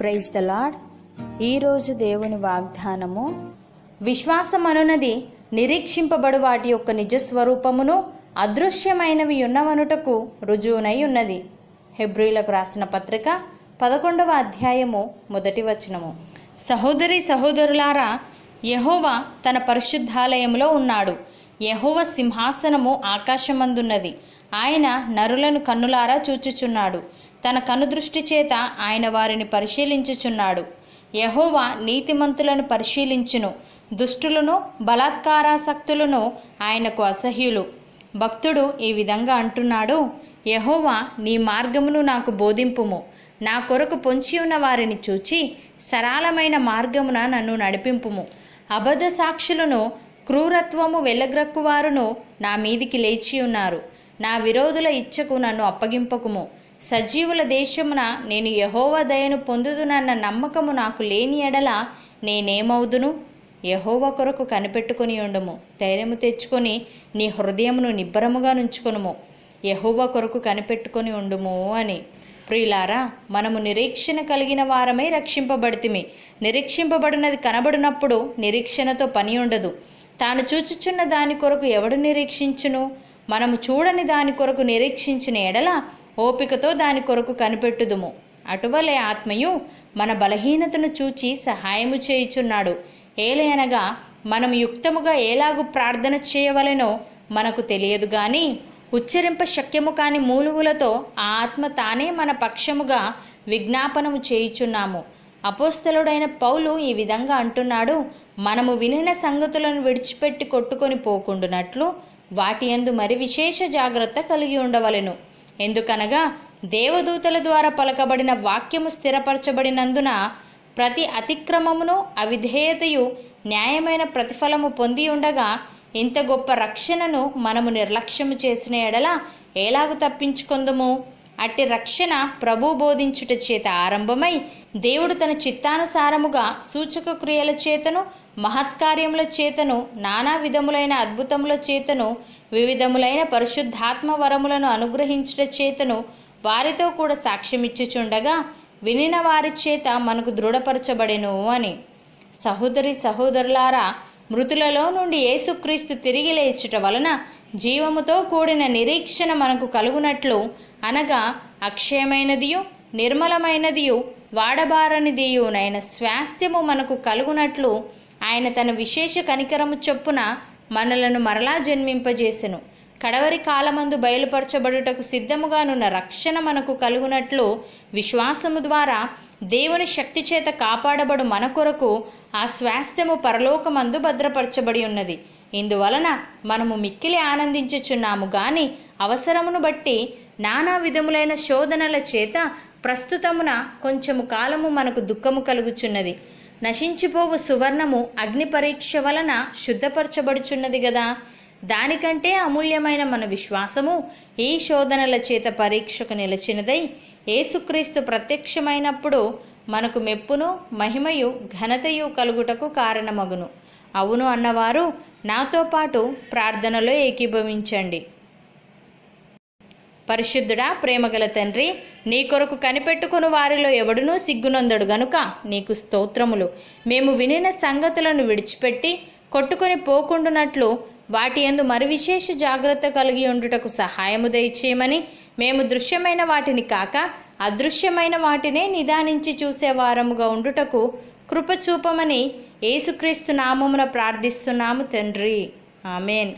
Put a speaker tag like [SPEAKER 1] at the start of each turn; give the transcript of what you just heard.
[SPEAKER 1] praise the lord ఈరోజు దేవుని వాగ్దానము విశ్వాసం అనున్నది నిరీక్షింపబడు వాటి యొక్క నిజస్వరూపమును అదృశ్యమైనవి ఉన్నవనుటకు రుజువునై ఉన్నది హెబ్రిలకు రాసిన పత్రిక పదకొండవ అధ్యాయము మొదటి వచనము సహోదరి సహోదరులారా యహోవా తన పరిశుద్ధాలయంలో ఉన్నాడు యహోవ సింహాసనము ఆకాశమందున్నది ఆయన నరులను కన్నులారా చూచుచున్నాడు తన కనుదృష్టి చేత ఆయన వారిని పరిశీలించుచున్నాడు యహోవా నీతిమంతులను పరిశీలించును దుష్టులను బలాత్కారాసక్తులను ఆయనకు అసహ్యులు భక్తుడు ఈ విధంగా అంటున్నాడు యహోవా నీ మార్గమును నాకు బోధింపుము నా కొరకు పొంచి ఉన్న వారిని చూచి సరళమైన మార్గమున నన్ను నడిపింపుము అబద్ధ సాక్షులను క్రూరత్వము వెళ్ళగ్రక్కువారును నా మీదికి లేచి ఉన్నారు నా విరోధుల ఇచ్చకు నన్ను అప్పగింపకుము సజీవుల దేశమున నేను యహోవా దయను పొందుదునన్న నమ్మకము నాకు లేని ఎడల నేనేమవుదును యహోవా కొరకు కనిపెట్టుకుని ఉండము ధైర్యము తెచ్చుకొని నీ హృదయమును నిబ్బరముగా నుంచుకునుము యహోవా కొరకు కనిపెట్టుకొని ఉండుము అని ప్రియులారా మనము నిరీక్షణ కలిగిన వారమే రక్షింపబడితిమి నిరీక్షింపబడినది కనబడినప్పుడు నిరీక్షణతో పని ఉండదు తాను చూచుచున్న దాని కొరకు ఎవడు నిరీక్షించును మనము చూడని దాని కొరకు నిరీక్షించిన ఎడల ఓపికతో దాని కొరకు కనిపెట్టుదుము అటువలే ఆత్మయు మన బలహీనతను చూచి సహాయము చేయుచున్నాడు ఏలయనగా మనం యుక్తముగా ఎలాగు ప్రార్థన చేయవలెనో మనకు తెలియదు గాని ఉచ్చరింప శక్యము కాని మూలుగులతో ఆ ఆత్మ తానే మన పక్షముగా విజ్ఞాపనము చేయుచున్నాము అపోస్తలుడైన పౌలు ఈ విధంగా అంటున్నాడు మనము వినిన సంగతులను విడిచిపెట్టి కొట్టుకొని పోకుండునట్లు వాటి అందు మరి విశేష జాగ్రత్త కలిగి ఉండవలెను ఎందుకనగా దేవదూతల ద్వారా పలకబడిన వాక్యము స్థిరపరచబడినందున ప్రతి అతిక్రమమును అవిధేయతయు న్యాయమైన ప్రతిఫలము పొంది ఉండగా ఇంత గొప్ప రక్షణను మనము నిర్లక్ష్యము చేసిన ఎడల ఎలాగు తప్పించుకుందుము అట్టి రక్షణ ప్రభు బోధించుట చేత ఆరంభమై దేవుడు తన చిత్తానుసారముగా సూచక క్రియల చేతను మహత్కార్యముల చేతను నానా విధములైన అద్భుతముల చేతను వివిధములైన పరిశుద్ధాత్మ వరములను అనుగ్రహించుట చేతను వారితో కూడా సాక్ష్యమిచ్చుచుండగా వినిన వారి చేత మనకు దృఢపరచబడెను అని సహోదరి సహోదరులారా మృతులలో నుండి ఏసుక్రీస్తు తిరిగి లేచుట వలన జీవముతో కూడిన నిరీక్షణ మనకు కలుగునట్లు అనగా అక్షయమైనదియు నిర్మలమైనదియు వాడబారనిదియునైన స్వాస్థ్యము మనకు కలుగునట్లు ఆయన తన విశేష కనికరము చొప్పున మనలను మరలా జన్మింపజేసెను కడవరి కాలమందు బయలుపరచబడుటకు సిద్ధముగానున్న రక్షణ మనకు కలుగునట్లు విశ్వాసము ద్వారా దేవుని శక్తి చేత కాపాడబడు మన కొరకు ఆ స్వాస్థ్యము పరలోకమందు భద్రపరచబడి ఉన్నది ఇందువలన మనము మిక్కిలి ఆనందించుచున్నాము గాని అవసరమును బట్టి నానా విధములైన శోధనల చేత ప్రస్తుతమున కొంచెము కాలము మనకు దుఃఖము కలుగుచున్నది నశించిపోవు సువర్ణము అగ్ని పరీక్ష వలన శుద్ధపరచబడుచున్నది గదా దానికంటే అమూల్యమైన మన విశ్వాసము ఈ శోధనల చేత పరీక్షకు నిలిచినదై ఏసుక్రీస్తు ప్రత్యక్షమైనప్పుడు మనకు మెప్పును మహిమయు ఘనతయు కలుగుటకు కారణమగును అవును అన్నవారు నాతో పాటు ప్రార్థనలో ఏకీభవించండి పరిశుద్ధుడా ప్రేమగల తండ్రి నీ కొరకు కనిపెట్టుకుని వారిలో ఎవడునూ సిగ్గునందడు గనుక నీకు స్తోత్రములు మేము వినిన సంగతులను విడిచిపెట్టి కొట్టుకొని పోకుండునట్లు వాటి ఎందు మరి విశేష జాగ్రత్త కలిగి ఉండుటకు సహాయము దయచేయమని మేము దృశ్యమైన వాటిని కాక అదృశ్యమైన వాటినే నిదానించి చూసేవారముగా ఉండుటకు కృపచూపమని ఏసుక్రీస్తు నామమున ప్రార్థిస్తున్నాము తండ్రి ఆమెన్